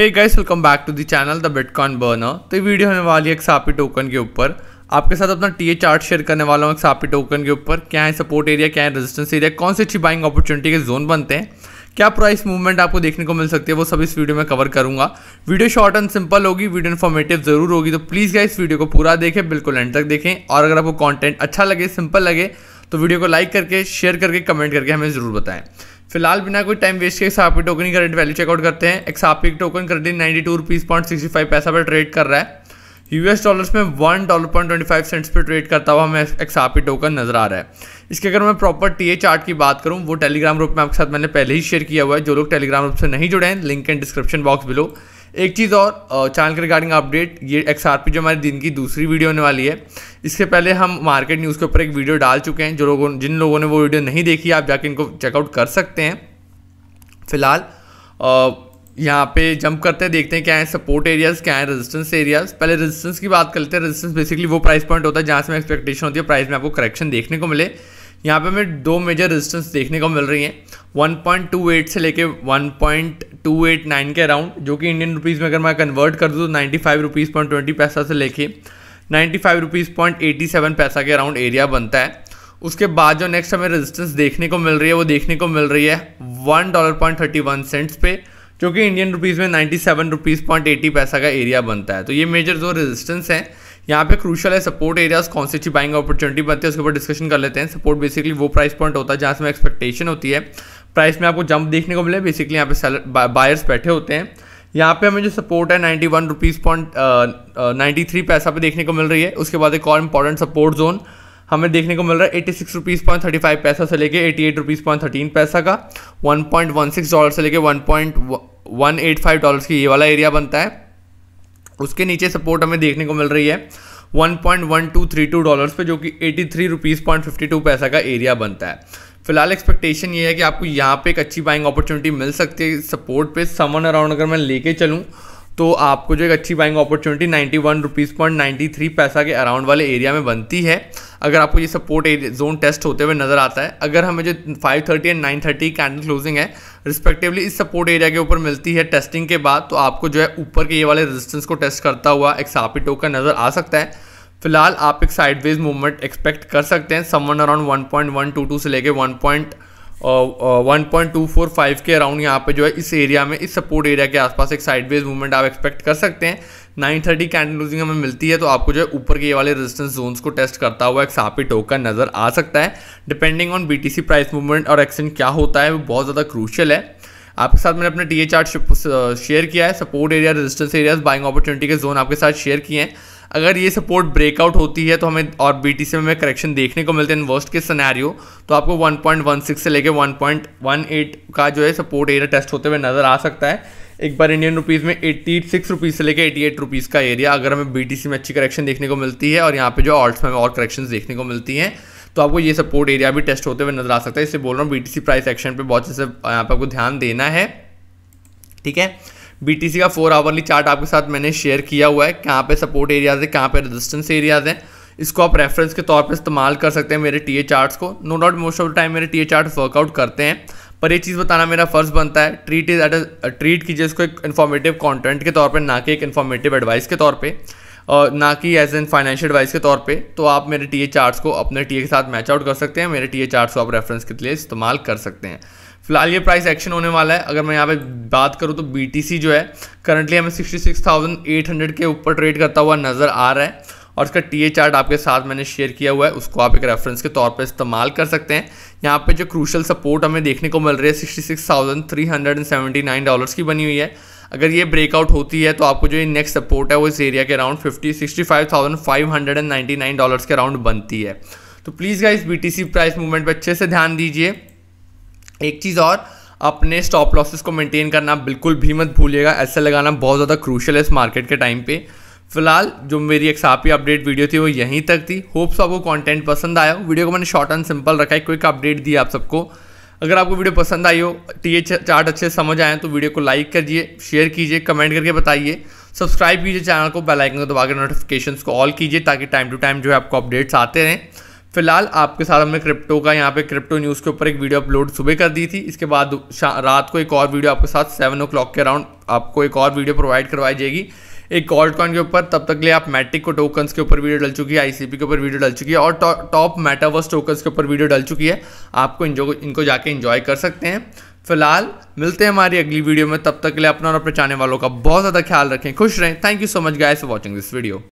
hey guys welcome back to the channel the Bitcoin burner तो ये video होने वाली है सापी टोकन के ऊपर आपके साथ अपना टीए चार्ट शेयर करने वाला हूँ सापी टोकन के ऊपर क्या है सपोर्ट एरिया क्या है रेजिस्टेंस एरिया कौन सी अच्छी बाइंग अपॉर्चुनिटी के जोन बनते हैं क्या प्राइस मूवमेंट आपको देखने को मिल सकती है वो सब इस वीडियो में कवर करूंगा वीडियो शॉर्ट एंड सिंपल होगी वीडियो इन्फॉर्मेटिव जरूर होगी तो प्लीज़ गाइस वीडियो को पूरा देखें बिल्कुल एंड तक देखें और अगर आपको कॉन्टेंट अच्छा लगे सिंपल लगे तो वीडियो को लाइक करके शेयर करके कमेंट करके हमें ज़रूर बताएं फिलहाल बिना कोई टाइम वेस्ट के एक्सापी टोकन की करंट वैल्यू चेकआउट करते हैं एक्सापी token currently ninety two rupees point sixty five पैसा पर ट्रेड कर रहा है यूएस डॉलर्स में one dollar point twenty five cents पर ट्रेड करता हुआ हमें एक्सापी टोकन नजर आ रहा है इसके अगर मैं प्रॉपर ए चार्ट की बात करूँ वो टेलीग्राम ग्रुप में आपके साथ मैंने पहले ही शेयर किया हुआ है जो लोग टेलीग्राम ग्रुप से नहीं जुड़े हैं link and description box below एक चीज़ और चैनल के रिगार्डिंग अपडेट ये एक्स जो हमारे दिन की दूसरी वीडियो होने वाली है इसके पहले हम मार्केट न्यूज़ के ऊपर एक वीडियो डाल चुके हैं जो लोगों जिन लोगों ने वो वीडियो नहीं देखी आप जाके इनको चेकआउट कर सकते हैं फिलहाल यहाँ पे जंप करते हैं देखते हैं क्या है सपोर्ट एरियाज़ क्या है रेजिस्टेंस एरियाज़ पहले रेजिस्टेंस की बात करते हैं रेजिस्टेंस बेसिकली वो प्राइस पॉइंट होता है जहाँ से मैं एक्सपेक्टेशन होती है प्राइस में आपको करेक्शन देखने को मिले यहाँ पे हमें दो मेजर रेजिस्टेंस देखने को मिल रही हैं 1.28 से लेके 1.289 के अराउंड जो कि इंडियन रुपीज़ में अगर मैं कन्वर्ट कर दूँ तो ninety five rupees point twenty पैसा से लेके ninety five rupees point eighty seven पैसा के अराउंड एरिया बनता है उसके बाद जो नेक्स्ट हमें रेजिस्टेंस देखने को मिल रही है वो देखने को मिल रही है one dollar point thirty one cents पे जो कि इंडियन रुपीज़ में ninety seven rupees point eighty पैसा का एरिया बनता है तो ये मेजर जो रेजिस्टेंस हैं यहाँ पे क्रूशल है सपोर्ट एरियाज कौन सी अच्छी बाइंग अपॉर्चुनिटी बनती है उसके ऊपर डिस्कशन कर लेते हैं सपोर्ट बेसिकली वो प्राइस पॉइंट होता है जहाँ से एक्सपेक्टेशन होती है प्राइस में आपको जंप देखने को मिले बेसिकली यहाँ पे बायर्स बैठे होते हैं यहाँ पे हमें जो सपोर्ट है ninety one rupees point ninety three पैसा पे देखने को मिल रही है उसके बाद एक और इम्पॉर्टेंट सपोर्ट जोन हमें देखने को मिल रहा है eighty six rupees point thirty five पैसा से लेके eighty eight rupees point thirteen पैसा का one point one six dollar से लेके one point one eight five dollar की ये वाला एरिया बनता है उसके नीचे सपोर्ट हमें देखने को मिल रही है 1.1232 डॉलर्स पे जो कि eighty three rupees point fifty two पैसा का एरिया बनता है फिलहाल एक्सपेक्टेशन ये है कि आपको यहाँ पे एक अच्छी बाइंग अपॉर्चुनिटी मिल सकती है सपोर्ट पे समन अराउंड अगर मैं लेके चलूँ तो आपको जो एक अच्छी buying opportunity ninety one rupees point ninety three पैसा के अराउंड वाले एरिया में बनती है अगर आपको ये सपोर्ट एरिया जोन टेस्ट होते हुए नज़र आता है अगर हमें जो five thirty and nine thirty candle closing है रिस्पेक्टिवली इस सपोर्ट एरिया के ऊपर मिलती है टेस्टिंग के बाद तो आपको जो है ऊपर के ये वाले रेजिस्टेंस को टेस्ट करता हुआ एक सापी टोकन नज़र आ सकता है फिलहाल आप एक साइडवेज मूवमेंट एक्सपेक्ट कर सकते हैं someone around one one point two two से लेके point one point two four five के अराउंड यहाँ पे जो है इस एरिया में इस सपोर्ट एरिया के आसपास एक साइडवेज मूवमेंट आप एक्सपेक्ट कर सकते हैं नाइन थर्टी कैंडल लूजिंग हमें मिलती है तो आपको जो है ऊपर के ये वाले रेजिस्टेंस जोन्स को टेस्ट करता हुआ एक सापी टोकन नजर आ सकता है depending on be price movement और एक्सचेंज क्या होता है वो बहुत ज़्यादा क्रूशल है आपके साथ मैंने अपने टी ए चार्ट शेयर किया है support area resistance areas buying opportunity के जोन आपके साथ शेयर किए हैं अगर ये सपोर्ट ब्रेकआउट होती है तो हमें और बी में हमें करेक्शन देखने को मिलते हैं वर्स्ट के सनारियो तो आपको 1.16 से लेके 1.18 का जो है सपोर्ट एरिया टेस्ट होते हुए नज़र आ सकता है एक बार इंडियन रुपीज़ में एट्टी सिक्स रुपीज़ से लेकर एटी एट रुपीज़ का एरिया अगर हमें बी में अच्छी करेक्शन देखने को मिलती है और यहाँ पे जो ऑल्ट्स में और करेक्शन देखने को मिलती हैं तो आपको ये सपोर्ट एरिया भी टेस्ट होते हुए नजर आ सकता है इससे बोल रहा हूँ बी प्राइस एक्शन पर बहुत जैसे यहाँ पर आपको ध्यान देना है ठीक है BTC का फोर आवरली चार्ट आपके साथ मैंने शेयर किया हुआ है कहाँ पे सपोर्ट एरियाज़ है कहाँ पे रेजिस्टेंस एरियाज़ हैं इसको आप रेफरेंस के तौर पे इस्तेमाल कर सकते हैं मेरे टी ए चार्ट्स को no doubt most of the time मेरे टी ए चार्ट वर्कआउट करते हैं पर ये चीज़ बताना मेरा फर्ज बनता है ट्रीट इज़ एट ट्रीट कीजिए इसको एक इन्फॉर्मेटिव कॉन्टेंट के तौर पर ना कि एक इन्फॉर्मेटिव एडवाइस के तौर पर और ना कि एज एन फाइनेंशियल एडवाइस के तौर पे तो आप मेरे टीए चार्ट्स को अपने टीए के साथ मैच आउट कर सकते हैं मेरे टीए चार्ट्स को आप रेफरेंस के लिए इस्तेमाल कर सकते हैं फिलहाल ये प्राइस एक्शन होने वाला है अगर मैं यहाँ पे बात करूँ तो बी जो है करंटली हमें 66,800 के ऊपर ट्रेड करता हुआ नज़र आ रहा है और इसका टी चार्ट आपके साथ मैंने शेयर किया हुआ है उसको आप एक रेफरेंस के तौर पर इस्तेमाल कर सकते हैं यहाँ पे जो क्रूशल सपोर्ट हमें देखने को मिल रही है sixty six thousand three hundred and seventy nine dollars की बनी हुई है अगर ये ब्रेकआउट होती है तो आपको जो ये नेक्स्ट सपोर्ट है वो इस एरिया के around fifty sixty five thousand five hundred and ninety nine dollars के अराउंड बनती है तो please T C price movement पर अच्छे से ध्यान दीजिए एक चीज़ और अपने स्टॉप लॉसेस को मेंटेन करना बिल्कुल भी मत भूलिएगा ऐसा लगाना बहुत ज़्यादा क्रूशल है इस मार्केट के टाइम पे फिलहाल जो मेरी एक सापी अपडेट वीडियो थी वो यहीं तक थी होप्स आपको कंटेंट पसंद आया हो वीडियो को मैंने शॉर्ट एंड सिंपल रखा है क्विक अपडेट दी आप सबको अगर आपको वीडियो पसंद आई हो टी चार्ट अच्छे समझ आए तो वीडियो को लाइक करिए शेयर कीजिए कमेंट करके बताइए सब्सक्राइब कीजिए चैनल को बेल आइकन को दबाकर नोटिफिकेशन को ऑल कीजिए ताकि टाइम टू टाइम जो है आपको अपडेट्स आते रहें फिलहाल आपके साथ हमने क्रिप्टो का यहाँ पे क्रिप्टो न्यूज़ के ऊपर एक वीडियो अपलोड सुबह कर दी थी इसके बाद रात को एक और वीडियो आपके साथ सेवन ओ के अराउंड आपको एक और वीडियो प्रोवाइड करवाई जाएगी एक गोल्ड कॉइन के ऊपर तब तक लिए आप मैट्रिक को टोकन्स के ऊपर वीडियो डल चुकी है आईसीपी के ऊपर वीडियो डल चुकी है और टॉप मेटावर्स टोकन्स के ऊपर वीडियो डल चुकी है आपको इनको इनको जाके इन्जॉय कर सकते हैं फिलहाल मिलते हैं हमारी अगली वीडियो में तब तक के लिए अपना और अपने चाहने वालों का बहुत ज़्यादा ख्याल रखें खुश रहें thank you so much guys for watching this video